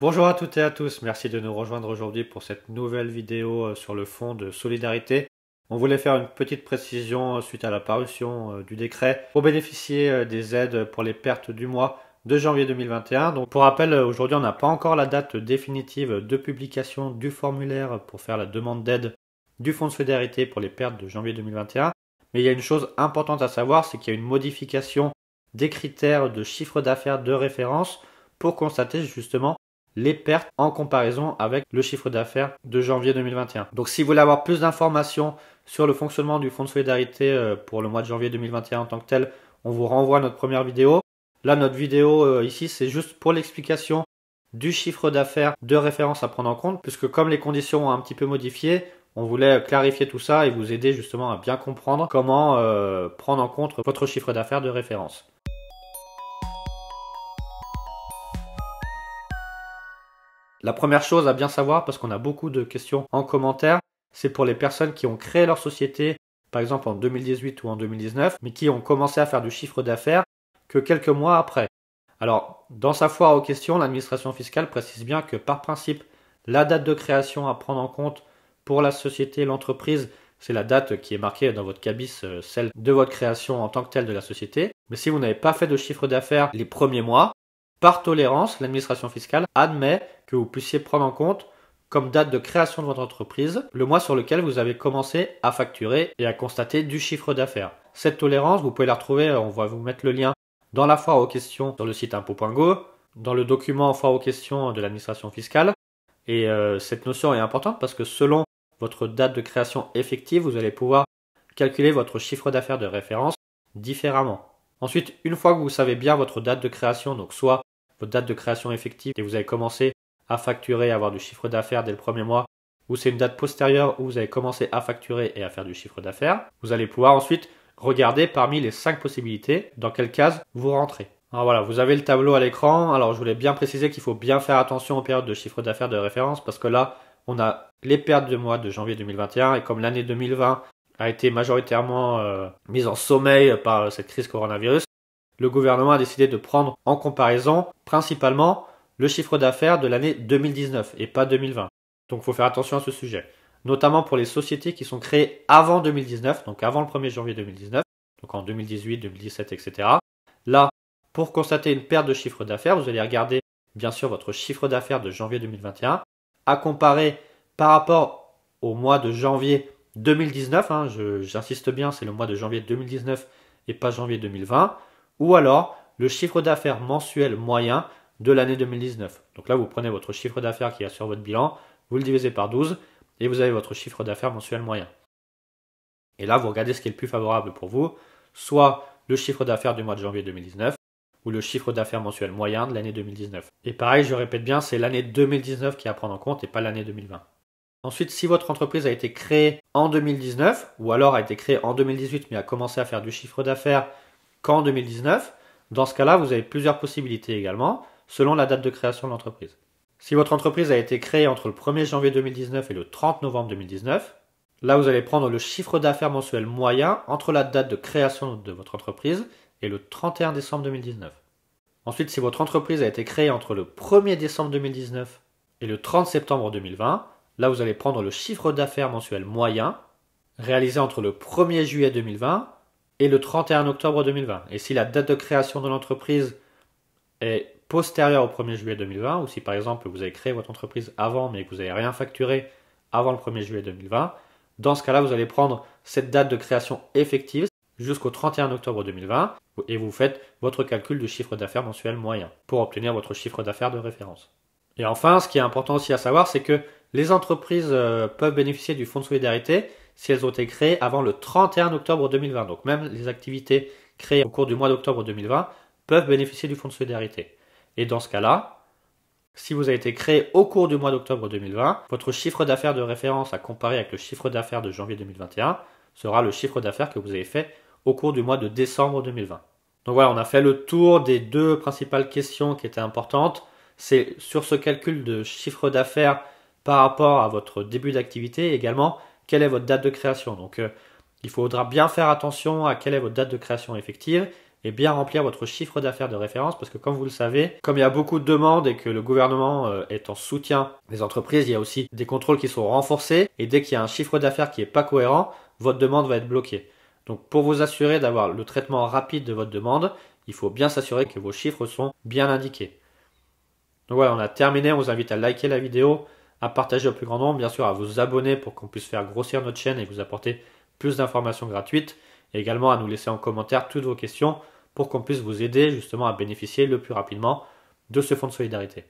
Bonjour à toutes et à tous, merci de nous rejoindre aujourd'hui pour cette nouvelle vidéo euh, sur le fonds de solidarité. On voulait faire une petite précision euh, suite à la parution euh, du décret pour bénéficier des aides pour les pertes du mois de janvier 2021. Donc pour rappel, aujourd'hui on n'a pas encore la date définitive de publication du formulaire pour faire la demande d'aide du fonds de solidarité pour les pertes de janvier 2021. Mais il y a une chose importante à savoir, c'est qu'il y a une modification des critères de chiffre d'affaires de référence pour constater justement les pertes en comparaison avec le chiffre d'affaires de janvier 2021. Donc si vous voulez avoir plus d'informations sur le fonctionnement du fonds de solidarité euh, pour le mois de janvier 2021 en tant que tel, on vous renvoie à notre première vidéo. Là, notre vidéo euh, ici, c'est juste pour l'explication du chiffre d'affaires de référence à prendre en compte, puisque comme les conditions ont un petit peu modifié, on voulait clarifier tout ça et vous aider justement à bien comprendre comment euh, prendre en compte votre chiffre d'affaires de référence. La première chose à bien savoir, parce qu'on a beaucoup de questions en commentaire, c'est pour les personnes qui ont créé leur société, par exemple en 2018 ou en 2019, mais qui ont commencé à faire du chiffre d'affaires que quelques mois après. Alors, dans sa foire aux questions, l'administration fiscale précise bien que par principe, la date de création à prendre en compte pour la société, l'entreprise, c'est la date qui est marquée dans votre cabis, euh, celle de votre création en tant que telle de la société. Mais si vous n'avez pas fait de chiffre d'affaires les premiers mois, par tolérance, l'administration fiscale admet que vous puissiez prendre en compte comme date de création de votre entreprise le mois sur lequel vous avez commencé à facturer et à constater du chiffre d'affaires. Cette tolérance, vous pouvez la retrouver, euh, on va vous mettre le lien dans la foire aux questions sur le site impôt.go, dans le document foire aux questions de l'administration fiscale. Et euh, cette notion est importante parce que selon votre date de création effective, vous allez pouvoir calculer votre chiffre d'affaires de référence différemment. Ensuite, une fois que vous savez bien votre date de création, donc soit votre date de création effective et vous avez commencé à facturer, et avoir du chiffre d'affaires dès le premier mois, ou c'est une date postérieure où vous avez commencé à facturer et à faire du chiffre d'affaires, vous allez pouvoir ensuite regarder parmi les cinq possibilités dans quelle case vous rentrez. Alors voilà, vous avez le tableau à l'écran. Alors je voulais bien préciser qu'il faut bien faire attention aux périodes de chiffre d'affaires de référence parce que là, on a les pertes de mois de janvier 2021 et comme l'année 2020 a été majoritairement euh, mise en sommeil par cette crise coronavirus, le gouvernement a décidé de prendre en comparaison principalement le chiffre d'affaires de l'année 2019 et pas 2020. Donc il faut faire attention à ce sujet, notamment pour les sociétés qui sont créées avant 2019, donc avant le 1er janvier 2019, donc en 2018, 2017, etc. Là, pour constater une perte de chiffre d'affaires, vous allez regarder bien sûr votre chiffre d'affaires de janvier 2021 à comparer par rapport au mois de janvier 2019, j'insiste bien, c'est le mois de janvier 2019 et pas janvier 2020 ou alors le chiffre d'affaires mensuel moyen de l'année 2019. Donc là, vous prenez votre chiffre d'affaires qui est sur votre bilan, vous le divisez par 12 et vous avez votre chiffre d'affaires mensuel moyen. Et là, vous regardez ce qui est le plus favorable pour vous, soit le chiffre d'affaires du mois de janvier 2019 ou le chiffre d'affaires mensuel moyen de l'année 2019. Et pareil, je répète bien, c'est l'année 2019 qui est à prendre en compte et pas l'année 2020. Ensuite, si votre entreprise a été créée en 2019 ou alors a été créée en 2018 mais a commencé à faire du chiffre d'affaires qu'en 2019. Dans ce cas-là, vous avez plusieurs possibilités également, selon la date de création de l'entreprise. Si votre entreprise a été créée entre le 1er janvier 2019 et le 30 novembre 2019, là vous allez prendre le chiffre d'affaires mensuel moyen entre la date de création de votre entreprise et le 31 décembre 2019. Ensuite, si votre entreprise a été créée entre le 1er décembre 2019 et le 30 septembre 2020, là vous allez prendre le chiffre d'affaires mensuel moyen réalisé entre le 1er juillet 2020 et le 31 octobre 2020. Et si la date de création de l'entreprise est postérieure au 1er juillet 2020, ou si par exemple vous avez créé votre entreprise avant mais que vous n'avez rien facturé avant le 1er juillet 2020, dans ce cas-là, vous allez prendre cette date de création effective jusqu'au 31 octobre 2020 et vous faites votre calcul du chiffre d'affaires mensuel moyen pour obtenir votre chiffre d'affaires de référence. Et enfin, ce qui est important aussi à savoir, c'est que les entreprises euh, peuvent bénéficier du fonds de solidarité si elles ont été créées avant le 31 octobre 2020. Donc même les activités créées au cours du mois d'octobre 2020 peuvent bénéficier du fonds de solidarité. Et dans ce cas-là, si vous avez été créé au cours du mois d'octobre 2020, votre chiffre d'affaires de référence à comparer avec le chiffre d'affaires de janvier 2021 sera le chiffre d'affaires que vous avez fait au cours du mois de décembre 2020. Donc voilà, on a fait le tour des deux principales questions qui étaient importantes. C'est sur ce calcul de chiffre d'affaires par rapport à votre début d'activité également quelle est votre date de création. Donc euh, il faudra bien faire attention à quelle est votre date de création effective et bien remplir votre chiffre d'affaires de référence parce que comme vous le savez, comme il y a beaucoup de demandes et que le gouvernement euh, est en soutien des entreprises, il y a aussi des contrôles qui sont renforcés et dès qu'il y a un chiffre d'affaires qui n'est pas cohérent, votre demande va être bloquée. Donc pour vous assurer d'avoir le traitement rapide de votre demande, il faut bien s'assurer que vos chiffres sont bien indiqués. Donc voilà, on a terminé, on vous invite à liker la vidéo, à partager au plus grand nombre, bien sûr à vous abonner pour qu'on puisse faire grossir notre chaîne et vous apporter plus d'informations gratuites, et également à nous laisser en commentaire toutes vos questions pour qu'on puisse vous aider justement à bénéficier le plus rapidement de ce fonds de solidarité.